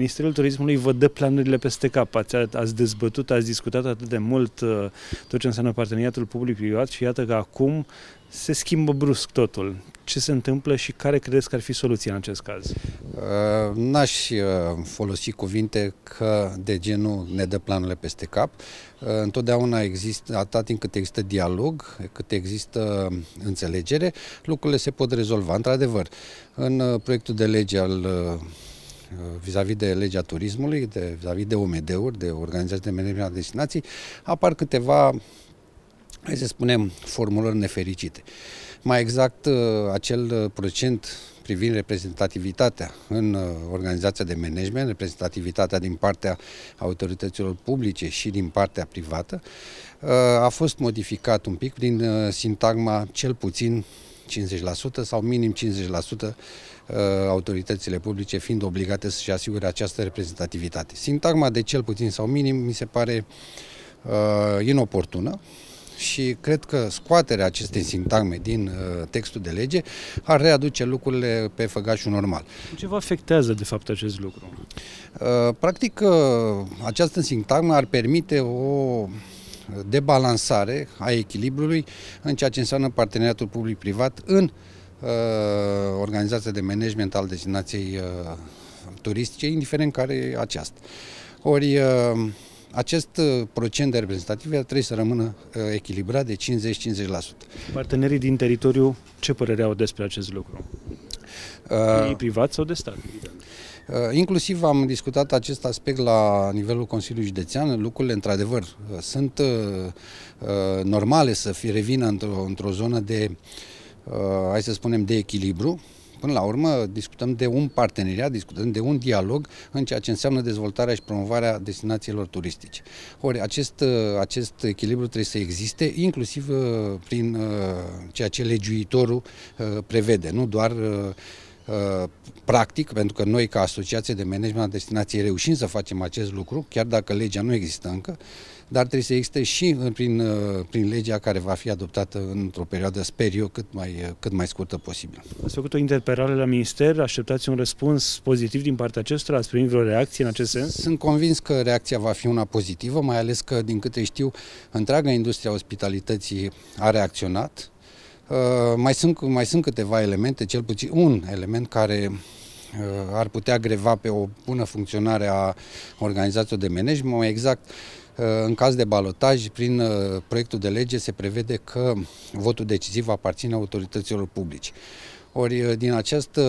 Ministerul Turismului vă dă planurile peste cap. Ați, ați dezbătut, ați discutat atât de mult uh, tot ce înseamnă parteneriatul public-privat și iată că acum se schimbă brusc totul. Ce se întâmplă și care credeți că ar fi soluția în acest caz? Uh, n-aș uh, folosi cuvinte că de genul ne dă planurile peste cap. Întotdeauna există, atât timp cât există dialog, cât există înțelegere, lucrurile se pot rezolva. Într-adevăr, în proiectul de lege al Eh, vis-a-vis -vis de legea turismului, de, vis-a-vis -vis de OMD-uri, de organizații de management a destinații, apar câteva, hai să spunem, formulări nefericite. Mai exact, eh, acel procent privind reprezentativitatea în eh, organizația de management, reprezentativitatea din partea autorităților publice și din partea privată, a fost modificat un pic din sintagma cel puțin 50% sau minim 50% uh, autoritățile publice fiind obligate să-și asigure această reprezentativitate. Sintagma de cel puțin sau minim mi se pare uh, inoportună și cred că scoaterea acestei sintagme din uh, textul de lege ar readuce lucrurile pe făgașul normal. Ce vă afectează de fapt acest lucru? Uh, practic, uh, această sintagmă ar permite o debalansare a echilibrului în ceea ce înseamnă parteneriatul public-privat în uh, organizația de management al destinației uh, turistice, indiferent care e aceasta. Ori uh, acest uh, procent de reprezentativ trebuie să rămână uh, echilibrat de 50-50%. Partenerii din teritoriu ce părere au despre acest lucru? Uh, privat sau de stat? Evident. Uh, inclusiv am discutat acest aspect la nivelul Consiliului Județean. Lucrurile, într-adevăr, uh, sunt uh, normale să fi revină într-o într zonă de, hai să spunem, de echilibru. Până la urmă, discutăm de un parteneriat, discutăm de un dialog în ceea ce înseamnă dezvoltarea și promovarea destinațiilor turistice. Ori, acest, acest echilibru trebuie să existe, inclusiv prin ceea ce legiuitorul prevede, nu doar Uh, practic, pentru că noi ca asociație de management a destinației reușim să facem acest lucru, chiar dacă legea nu există încă, dar trebuie să existe și prin, uh, prin legea care va fi adoptată într-o perioadă, sper eu, cât mai, uh, cât mai scurtă posibil. Ați făcut o interpelare la minister, așteptați un răspuns pozitiv din partea acestora? Ați primit vreo reacție în acest sens? Sunt convins că reacția va fi una pozitivă, mai ales că, din câte știu, întreaga industria ospitalității a reacționat, Uh, mai sunt, mai sunt câteva elemente, cel puțin un element care uh, ar putea greva pe o bună funcționare a organizației de management, mai exact uh, în caz de balotaj, prin proiectul de lege se prevede că votul decisiv aparține autorităților publici. Ori uh, din acest, uh,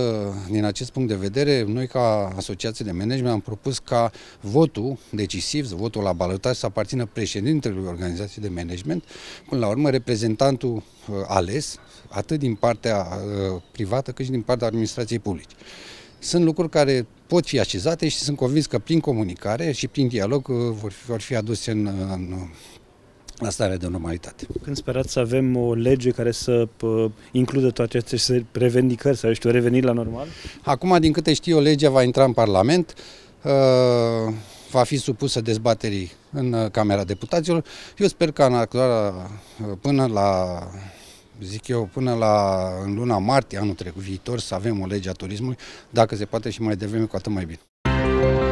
din acest punct de vedere, noi ca asociație de management am propus ca votul decisiv, votul la balotaj să aparțină președintelui organizației de management, până la urmă reprezentantul uh, ales, atât din partea privată cât și din partea administrației publice. Sunt lucruri care pot fi așezate și sunt convins că prin comunicare și prin dialog vor fi aduse în, în la starea de normalitate. Când sperați să avem o lege care să includă toate aceste revendicări sau, știu, reveniri la normal? Acum, din câte știu, legea va intra în Parlament, ă, va fi supusă dezbaterii în Camera Deputaților. Eu sper că în actuala, până la zic eu, până la în luna martie anul trecut viitor să avem o lege a turismului, dacă se poate și mai devreme, cu atât mai bine.